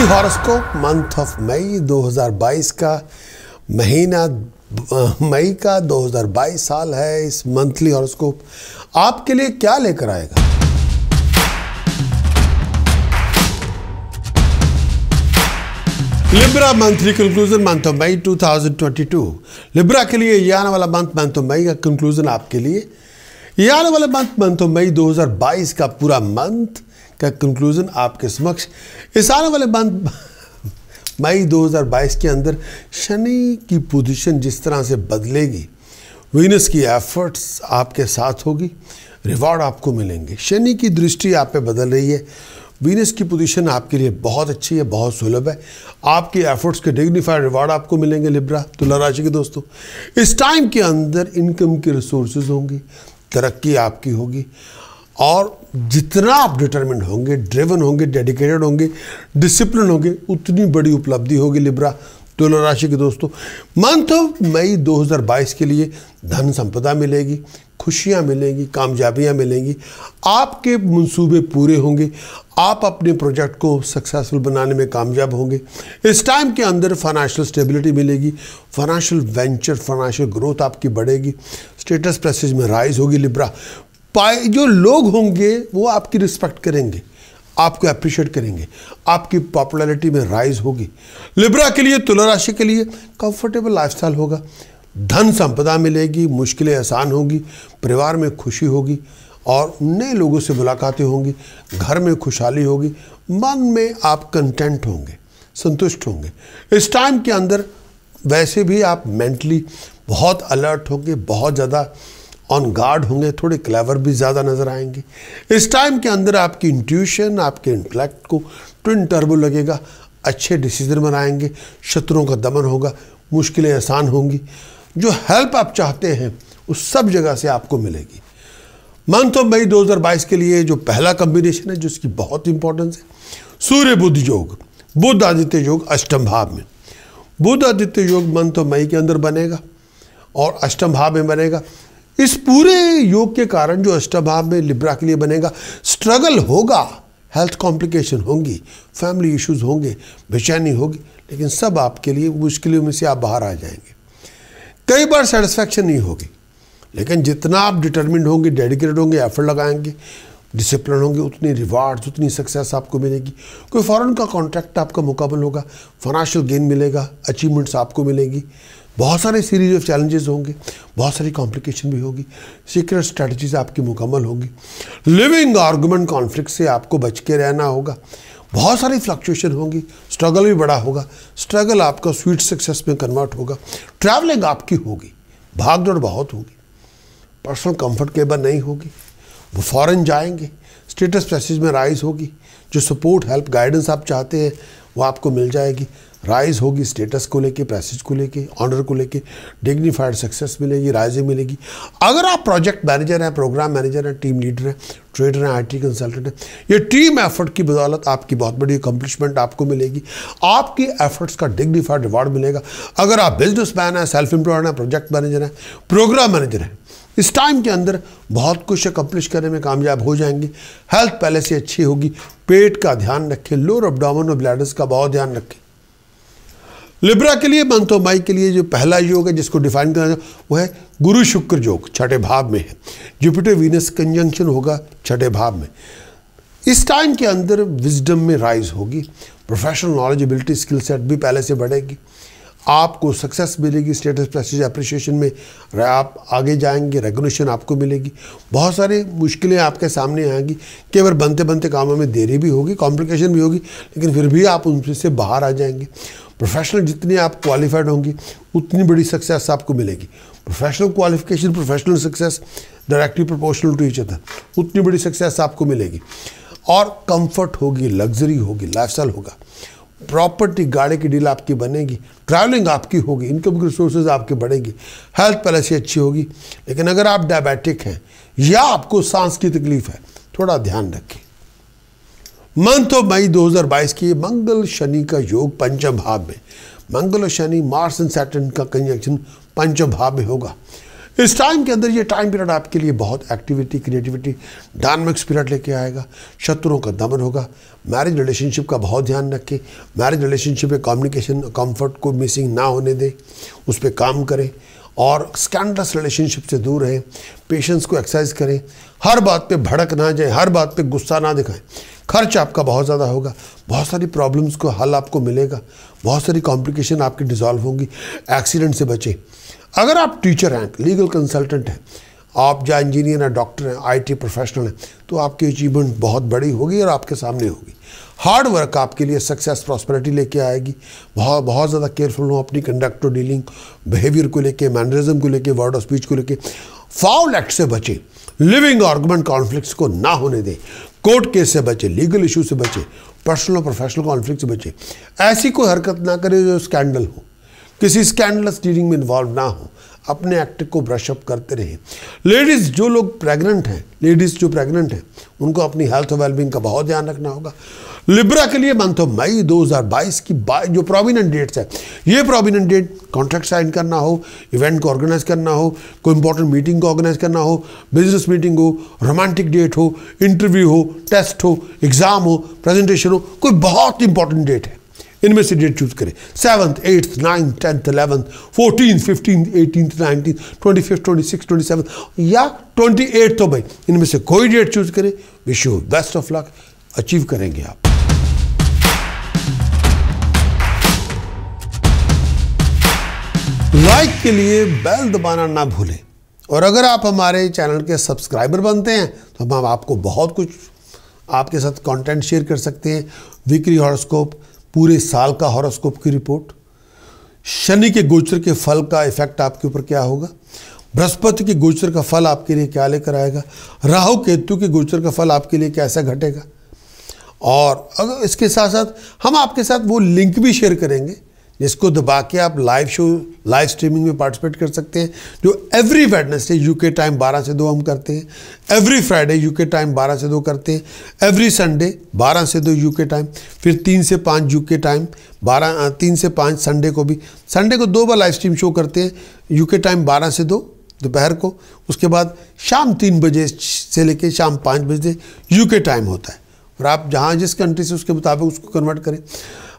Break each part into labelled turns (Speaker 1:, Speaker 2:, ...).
Speaker 1: daily horoscope month of May 2022 का महीना मई का 2022 साल है इस मंथली हॉरोस्कोप आपके लिए क्या लेकर आएगा Libra monthly conclusion month of May 2022 Libra के लिए यह आने वाला मंथ मंथ ऑफ मई का कंक्लूजन आपके लिए यह आने वाला मंथ मंथ ऑफ मई 2022 का पूरा मंथ का कंक्लूज़न आपके समक्ष इस आने वाले मंथ मई 2022 के अंदर शनि की पोजीशन जिस तरह से बदलेगी वीनस की एफर्ट्स आपके साथ होगी रिवॉर्ड आपको मिलेंगे शनि की दृष्टि आप पे बदल रही है वीनस की पोजीशन आपके लिए बहुत अच्छी है बहुत सुलभ है आपके एफर्ट्स के डिग्निफाइड रिवॉर्ड आपको मिलेंगे लिब्रा तुला राशि के दोस्तों इस टाइम के अंदर इनकम के रिसोर्सेज होंगे तरक्की आपकी होगी और जितना आप डिटर्मेंट होंगे ड्रेवन होंगे डेडिकेटेड होंगे डिसिप्लिन होंगे उतनी बड़ी उपलब्धि होगी लिब्रा तुला तो राशि के दोस्तों मंथ ऑफ मई 2022 के लिए धन संपदा मिलेगी खुशियाँ मिलेंगी कामयाबियाँ मिलेंगी आपके मंसूबे पूरे होंगे आप अपने प्रोजेक्ट को सक्सेसफुल बनाने में कामयाब होंगे इस टाइम के अंदर फाइनेंशियल स्टेबिलिटी मिलेगी फाइनेंशियल वेंचर फाइनेंशियल ग्रोथ आपकी बढ़ेगी स्टेटस प्रेसिज में राइज होगी लिब्रा पाए जो लोग होंगे वो आपकी रिस्पेक्ट करेंगे आपको अप्रिशिएट करेंगे आपकी पॉपुलैरिटी में राइज होगी लिब्रा के लिए तुला राशि के लिए कंफर्टेबल लाइफस्टाइल होगा धन संपदा मिलेगी मुश्किलें आसान होंगी परिवार में खुशी होगी और नए लोगों से मुलाकातें होंगी घर में खुशहाली होगी मन में आप कंटेंट होंगे संतुष्ट होंगे इस टाइम के अंदर वैसे भी आप मेंटली बहुत अलर्ट होंगे बहुत ज़्यादा ऑन गार्ड होंगे थोड़े क्लेवर भी ज़्यादा नज़र आएंगे इस टाइम के अंदर आपकी इंट्यूशन आपके इंटलेक्ट को ट्विन टर्बो लगेगा अच्छे डिसीजन बनाएंगे शत्रुओं का दमन होगा मुश्किलें आसान होंगी जो हेल्प आप चाहते हैं उस सब जगह से आपको मिलेगी मंथ ऑफ मई 2022 के लिए जो पहला कम्बिनेशन है जिसकी बहुत इंपॉर्टेंस है सूर्य बुद्ध योग बुद्ध आदित्य योग अष्टम भाव में बुद्ध आदित्य योग मंथ ऑफ मई के अंदर बनेगा और अष्टम भाव में बनेगा इस पूरे योग के कारण जो अष्टभाव में लिब्रा के लिए बनेगा स्ट्रगल होगा हेल्थ कॉम्प्लिकेशन होंगी फैमिली इश्यूज होंगे बेचैनी होगी लेकिन सब आपके लिए मुश्किलों में से आप बाहर आ जाएंगे कई बार सेटिस्फैक्शन नहीं होगी लेकिन जितना आप डिटर्मिंड होंगे डेडिकेटेड होंगे एफर्ट लगाएंगे डिसिप्लिन होंगे उतनी रिवार्ड्स उतनी सक्सेस आपको मिलेगी कोई फॉरेन का कॉन्ट्रैक्ट आपका मुकाबल होगा फाइनेंशियल गेन मिलेगा अचीवमेंट्स आपको मिलेंगी बहुत सारे सीरीज ऑफ चैलेंजेस होंगे बहुत सारी कॉम्प्लिकेशन भी होगी सीक्रेट स्ट्रेटजीज आपकी मुकम्मल होंगी लिविंग आर्गूमेंट कॉन्फ्लिक्ट से आपको बच के रहना होगा बहुत सारी फ्लक्चुएशन होंगी स्ट्रगल भी बड़ा होगा स्ट्रगल आपका स्वीट सक्सेस में कन्वर्ट होगा ट्रैवलिंग आपकी होगी भाग दौड़ बहुत होगी पर्सनल कंफर्टेबल नहीं होगी वो फॉरेन जाएंगे स्टेटस पैसेज में राइज होगी जो सपोर्ट हेल्प गाइडेंस आप चाहते हैं वो आपको मिल जाएगी राइज होगी स्टेटस को लेके पैसेज को लेके ऑनर को लेके डिग्निफाइड सक्सेस मिलेगी राइजें मिलेगी अगर आप प्रोजेक्ट मैनेजर हैं प्रोग्राम मैनेजर हैं टीम लीडर हैं ट्रेडर हैं आईटी कंसल्टेंट हैं ये टीम एफर्ट की बदौलत आपकी बहुत बड़ी अकम्पलिशमेंट आपको मिलेगी आपके एफर्ट्स का डिग्निफाइड रिवॉर्ड मिलेगा अगर आप बिजनेस मैन हैं सेल्फ एम्प्लॉयड हैं प्रोजेक्ट मैनेजर हैं प्रोग्राम मैनेजर हैं इस टाइम के अंदर बहुत कुछ अकम्पलिश करने में कामयाब हो जाएंगे हेल्थ पहले से अच्छी होगी पेट का ध्यान रखें लोअर अपडामन और ब्लैडर्स का बहुत ध्यान रखें लिब्रा के लिए माई के लिए जो पहला योग है जिसको डिफाइन करना वो है गुरु शुक्र योग छठे भाव में है जुपिटर वीनस कंजंक्शन होगा छठे भाव में इस टाइम के अंदर विजडम में राइज होगी professional knowledge ability skill set भी पहले से बढ़ेगी आपको सक्सेस मिलेगी स्टेटस प्रेस्टीज अप्रिशिएशन में आप आगे जाएंगे रेगोनेशन आपको मिलेगी बहुत सारी मुश्किलें आपके सामने आएंगी कई बार बनते बनते कामों में देरी भी होगी कॉम्प्लिकेशन भी होगी लेकिन फिर भी आप उनसे बाहर आ जाएंगे प्रोफेशनल जितनी आप क्वालिफाइड होंगी उतनी बड़ी सक्सेस आपको मिलेगी professional qualification professional success directly proportional to इचर उतनी बड़ी सक्सेस आपको मिलेगी और कंफर्ट होगी लग्जरी होगी लाइफस्टाइल होगा प्रॉपर्टी गाड़ी की डील आपकी बनेगी ट्रैवलिंग आपकी होगी इनकम की रिसोर्सेज आपके बढ़ेगी हेल्थ पॉलिसी अच्छी होगी लेकिन अगर आप डायबिटिक हैं या आपको सांस की तकलीफ है थोड़ा ध्यान रखें मंथ ऑफ मई 2022 की मंगल शनि का योग पंचम भाव में मंगल और शनि मार्स एंड सैटर्न का कंजक्शन पंचम भाव में होगा इस टाइम के अंदर ये टाइम पीरियड आपके लिए बहुत एक्टिविटी क्रिएटिविटी डायनमिक स्पिरिट लेके आएगा शत्रुओं का दमन होगा मैरिज रिलेशनशिप का बहुत ध्यान रखें मैरिज रिलेशनशिप में कम्युनिकेशन कंफर्ट को मिसिंग ना होने दें उस पर काम करें और स्कैंडलस रिलेशनशिप से दूर रहें पेशेंस को एक्सरसाइज करें हर बात पे भड़क ना जाए हर बात पे गुस्सा ना दिखाएं खर्च आपका बहुत ज़्यादा होगा बहुत सारी प्रॉब्लम्स को हल आपको मिलेगा बहुत सारी कॉम्प्लिकेशन आपकी डिजॉल्व होंगी एक्सीडेंट से बचें अगर आप टीचर हैं लीगल कंसल्टेंट हैं आप या इंजीनियर हैं डॉक्टर हैं आईटी प्रोफेशनल हैं तो आपकी अचीवमेंट बहुत बड़ी होगी और आपके सामने होगी हार्ड वर्क आपके लिए सक्सेस प्रॉस्पेरिटी लेके आएगी बहुत बहुत ज़्यादा केयरफुल हो अपनी कंडक्ट और डीलिंग बिहेवियर को लेके मैनरिज्म को लेके वर्ड ऑफ स्पीच को लेके फाउल एक्ट से बचें लिविंग ऑर्गमेंट कॉन्फ्लिक्ट को ना होने दें कोर्ट केस से बचे लीगल इशू से बचे पर्सनल और प्रोफेशनल कॉन्फ्लिक्ट से बचे ऐसी कोई हरकत ना करे जो स्कैंडल हो किसी स्कैंडलस डीलिंग में इन्वॉल्व ना हो अपने एक्ट को ब्रशअप करते रहें लेडीज़ जो लोग प्रेग्नेंट हैं लेडीज़ जो प्रेग्नेंट हैं उनको अपनी हेल्थ और वेलबींग का बहुत ध्यान रखना होगा लिब्रा के लिए मंथ ऑफ मई 2022 की जो प्रोविनेंट डेट्स है ये प्रोविनेंट डेट कॉन्ट्रैक्ट साइन करना हो इवेंट को ऑर्गेनाइज करना हो कोई इंपॉर्टेंट मीटिंग को ऑर्गेनाइज करना हो बिजनेस मीटिंग हो रोमांटिक डेट हो इंटरव्यू हो टेस्ट हो एग्जाम हो प्रेजेंटेशन हो कोई बहुत इंपॉर्टेंट डेट है इनमें से डेट चूज करें seventh eighth ninth tenth eleventh fourteen fifteen eighteen nineteen twenty fifth twenty six twenty seven या ट्वेंटी एट तो भाई इनमें से कोई डेट चूज करें wish you best of luck achieve करेंगे आप लाइक के लिए बेल दबाना ना भूलें और अगर आप हमारे चैनल के सब्सक्राइबर बनते हैं तो हम आपको बहुत कुछ आपके साथ कंटेंट शेयर कर सकते हैं विक्री हॉरोस्कोप पूरे साल का हॉरोस्कोप की रिपोर्ट शनि के गोचर के फल का इफेक्ट आपके ऊपर क्या होगा बृहस्पति के गोचर का फल आपके लिए क्या लेकर आएगा राहु केतु के गोचर का फल आपके लिए कैसा घटेगा और अगर इसके साथ साथ हम आपके साथ वो लिंक भी शेयर करेंगे जिसको दबा के आप लाइव शो लाइव स्ट्रीमिंग में पार्टिसिपेट कर सकते हैं जो एवरी वेडनेसडे यूके टाइम 12 से 2 हम करते हैं एवरी फ्राइडे यूके टाइम 12 से 2 करते हैं एवरी संडे 12 से 2 यूके टाइम फिर 3 से 5 यूके टाइम 12 तीन से 5 संडे को भी संडे को दो बार लाइव स्ट्रीम शो करते हैं के टाइम बारह से दो दोपहर को उसके बाद शाम तीन बजे से लेकर शाम पाँच बजे यू टाइम होता है और आप जहाँ जिस कंट्री से उसके मुताबिक उसको कन्वर्ट करें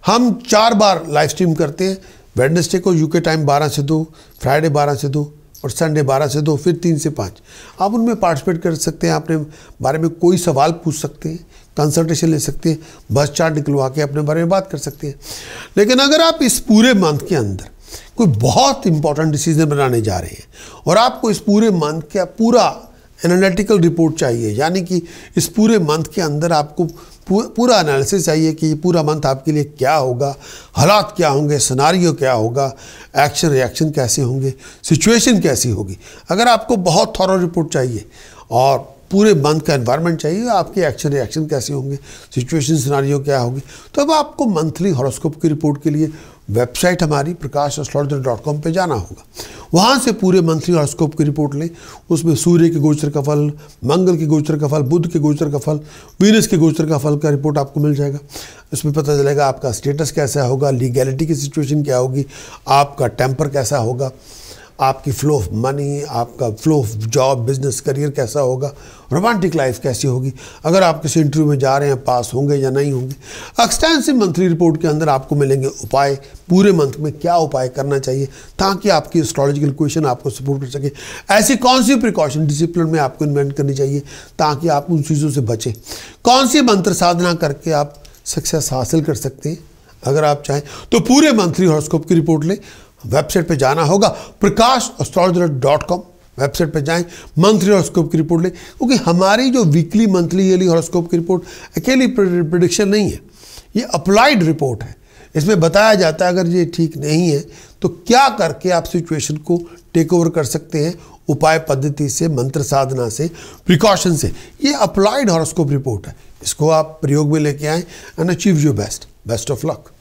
Speaker 1: हम चार बार लाइव स्ट्रीम करते हैं वेडनेसडे को यूके टाइम 12 से दो फ्राइडे 12 से दो और संडे 12 से दो फिर तीन से पाँच आप उनमें पार्टिसिपेट कर सकते हैं अपने बारे में कोई सवाल पूछ सकते हैं कंसल्टेशन ले सकते हैं बस चार्ट निकलवा के अपने बारे में बात कर सकते हैं लेकिन अगर आप इस पूरे मंथ के अंदर कोई बहुत इंपॉर्टेंट डिसीजन बनाने जा रहे हैं और आपको इस पूरे मंथ का पूरा एनालिटिकल रिपोर्ट चाहिए यानी कि इस पूरे मंथ के अंदर आपको पूरा एनालिसिस चाहिए कि पूरा मंथ आपके लिए क्या होगा हालात क्या होंगे सिनारियो क्या होगा एक्शन रिएक्शन कैसे होंगे सिचुएशन कैसी होगी अगर आपको बहुत थॉरो रिपोर्ट चाहिए और पूरे मंथ का एनवायरनमेंट चाहिए आपके एक्शन रिएक्शन कैसे होंगे सिचुएशन सिनारियो क्या होगी तो अब आपको मंथली हॉरोस्कोप की रिपोर्ट के लिए वेबसाइट हमारी प्रकाश डॉट कॉम पर जाना होगा वहाँ से पूरे मंथली हॉरोस्कोप की रिपोर्ट लें उसमें सूर्य के गोचर का फल मंगल के गोचर का फल बुध के गोचर का फल वीनस के गोचर का फल का रिपोर्ट आपको मिल जाएगा इसमें पता चलेगा आपका स्टेटस कैसा होगा लीगैलिटी की सिचुएशन क्या होगी आपका टेम्पर कैसा होगा आपकी फ्लो ऑफ मनी आपका flow of job business career कैसा होगा रोमांटिक लाइफ कैसी होगी अगर आप किसी इंटरव्यू में जा रहे हैं पास होंगे या नहीं होंगे एक्सटेंसिव मंथली रिपोर्ट के अंदर आपको मिलेंगे उपाय पूरे मंथ में क्या उपाय करना चाहिए ताकि आपकी एस्ट्रोलॉजिकल क्वेश्चन आपको सपोर्ट कर सके ऐसी कौन सी प्रिकॉशन डिसिप्लिन में आपको इन्वेंट करनी चाहिए ताकि आप उन चीज़ों से बचें कौन सी मंत्र साधना करके आप सक्सेस हासिल कर सकते हैं अगर आप चाहें तो पूरे मंथली हॉर्स्कोप की रिपोर्ट लें वेबसाइट पे जाना होगा Prakash astrologer dot com website पर जाएं मंथली हॉरोस्कोप की रिपोर्ट लें क्योंकि हमारी जो वीकली मंथली ईयरली हॉरोस्कोप की रिपोर्ट अकेली प्रडिक्शन नहीं है ये अप्लाइड रिपोर्ट है इसमें बताया जाता है अगर ये ठीक नहीं है तो क्या करके आप सिचुएशन को टेक ओवर कर सकते हैं उपाय पद्धति से मंत्र साधना से प्रिकॉशन से ये अप्लाइड हॉरोस्कोप रिपोर्ट है इसको आप प्रयोग में लेके आएँ and achieve your best best of luck